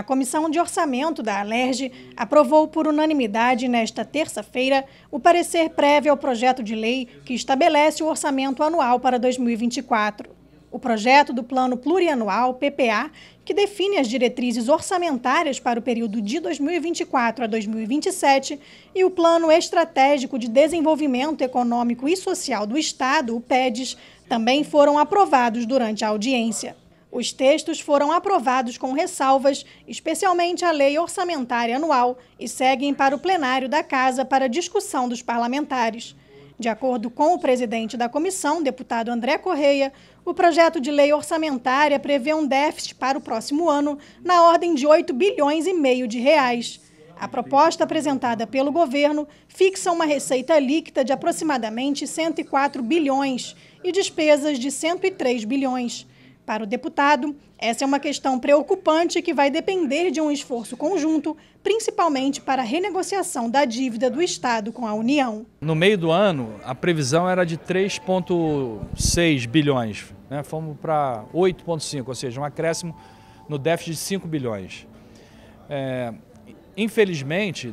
A Comissão de Orçamento da Alerj aprovou por unanimidade nesta terça-feira o parecer prévio ao projeto de lei que estabelece o orçamento anual para 2024. O projeto do Plano Plurianual, PPA, que define as diretrizes orçamentárias para o período de 2024 a 2027, e o Plano Estratégico de Desenvolvimento Econômico e Social do Estado, o PEDES, também foram aprovados durante a audiência. Os textos foram aprovados com ressalvas, especialmente a lei orçamentária anual, e seguem para o plenário da Casa para discussão dos parlamentares. De acordo com o presidente da comissão, deputado André Correia, o projeto de lei orçamentária prevê um déficit para o próximo ano na ordem de 8 bilhões e meio de reais. A proposta apresentada pelo governo fixa uma receita líquida de aproximadamente 104 bilhões e despesas de 103 bilhões. Para o deputado, essa é uma questão preocupante que vai depender de um esforço conjunto, principalmente para a renegociação da dívida do Estado com a União. No meio do ano, a previsão era de 3,6 bilhões, né? fomos para 8,5, ou seja, um acréscimo no déficit de 5 bilhões. É, infelizmente,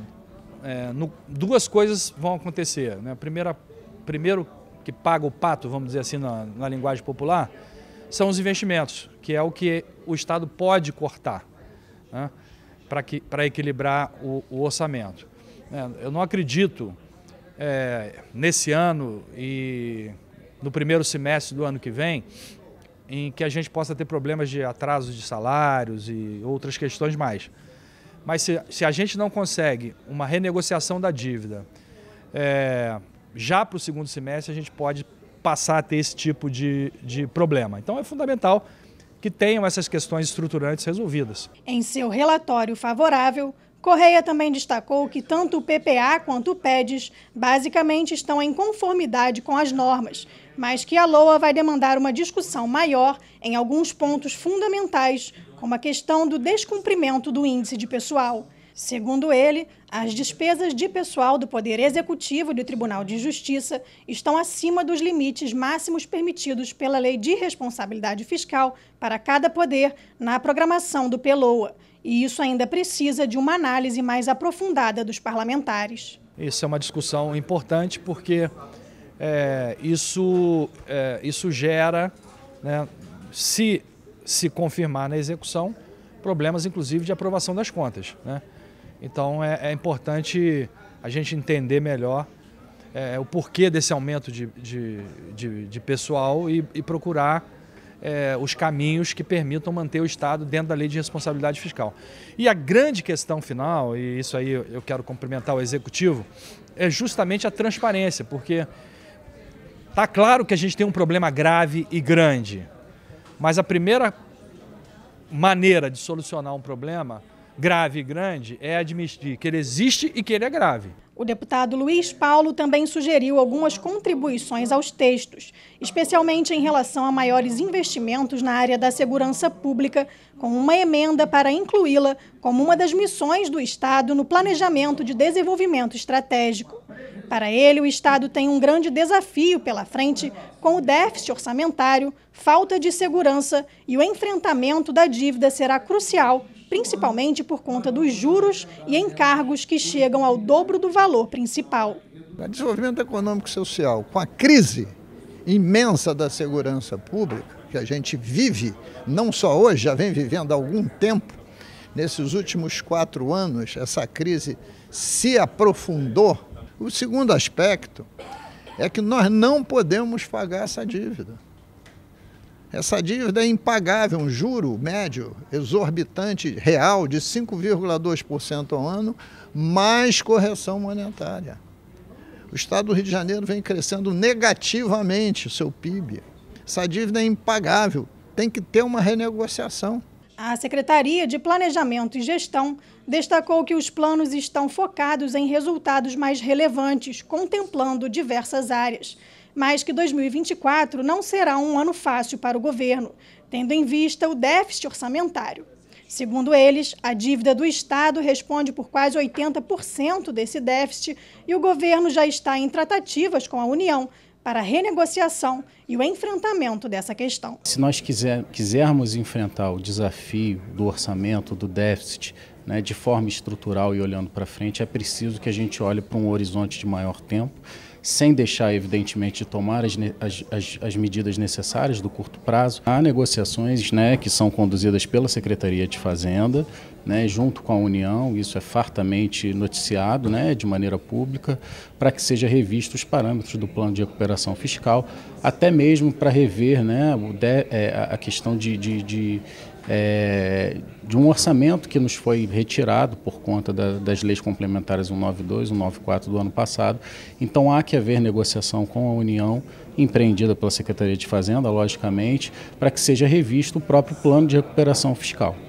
é, no, duas coisas vão acontecer. Né? Primeira, primeiro, que paga o pato, vamos dizer assim, na, na linguagem popular são os investimentos, que é o que o Estado pode cortar né, para equilibrar o, o orçamento. É, eu não acredito é, nesse ano e no primeiro semestre do ano que vem em que a gente possa ter problemas de atrasos de salários e outras questões mais. Mas se, se a gente não consegue uma renegociação da dívida é, já para o segundo semestre, a gente pode passar a ter esse tipo de, de problema. Então é fundamental que tenham essas questões estruturantes resolvidas. Em seu relatório favorável, Correia também destacou que tanto o PPA quanto o PEDES basicamente estão em conformidade com as normas, mas que a LOA vai demandar uma discussão maior em alguns pontos fundamentais, como a questão do descumprimento do índice de pessoal. Segundo ele, as despesas de pessoal do Poder Executivo e do Tribunal de Justiça estão acima dos limites máximos permitidos pela Lei de Responsabilidade Fiscal para cada poder na programação do PELOA. E isso ainda precisa de uma análise mais aprofundada dos parlamentares. Isso é uma discussão importante porque é, isso, é, isso gera, né, se se confirmar na execução, problemas inclusive de aprovação das contas. Né? Então é, é importante a gente entender melhor é, o porquê desse aumento de, de, de, de pessoal e, e procurar é, os caminhos que permitam manter o Estado dentro da lei de responsabilidade fiscal. E a grande questão final, e isso aí eu quero cumprimentar o Executivo, é justamente a transparência, porque está claro que a gente tem um problema grave e grande, mas a primeira maneira de solucionar um problema grave e grande é admitir que ele existe e que ele é grave. O deputado Luiz Paulo também sugeriu algumas contribuições aos textos, especialmente em relação a maiores investimentos na área da segurança pública, com uma emenda para incluí-la como uma das missões do Estado no planejamento de desenvolvimento estratégico. Para ele, o Estado tem um grande desafio pela frente com o déficit orçamentário, falta de segurança e o enfrentamento da dívida será crucial principalmente por conta dos juros e encargos que chegam ao dobro do valor principal. O desenvolvimento econômico e social, com a crise imensa da segurança pública, que a gente vive, não só hoje, já vem vivendo há algum tempo, nesses últimos quatro anos, essa crise se aprofundou. O segundo aspecto é que nós não podemos pagar essa dívida. Essa dívida é impagável, um juro médio exorbitante real de 5,2% ao ano, mais correção monetária. O estado do Rio de Janeiro vem crescendo negativamente o seu PIB. Essa dívida é impagável, tem que ter uma renegociação. A Secretaria de Planejamento e Gestão destacou que os planos estão focados em resultados mais relevantes, contemplando diversas áreas mas que 2024 não será um ano fácil para o governo, tendo em vista o déficit orçamentário. Segundo eles, a dívida do Estado responde por quase 80% desse déficit e o governo já está em tratativas com a União para a renegociação e o enfrentamento dessa questão. Se nós quiser, quisermos enfrentar o desafio do orçamento, do déficit, né, de forma estrutural e olhando para frente, é preciso que a gente olhe para um horizonte de maior tempo sem deixar, evidentemente, de tomar as, as, as, medidas necessárias do curto prazo. Há negociações né, que são conduzidas pela Secretaria de Fazenda, né, junto com a União, isso é fartamente noticiado né, de maneira pública, para que seja revisto os parâmetros do plano de recuperação fiscal, até mesmo para rever né, é, a questão de, de, de é, de um orçamento que nos foi retirado por conta da, das leis complementares 192 e 194 do ano passado. Então há que haver negociação com a União, empreendida pela Secretaria de Fazenda, logicamente, para que seja revisto o próprio plano de recuperação fiscal.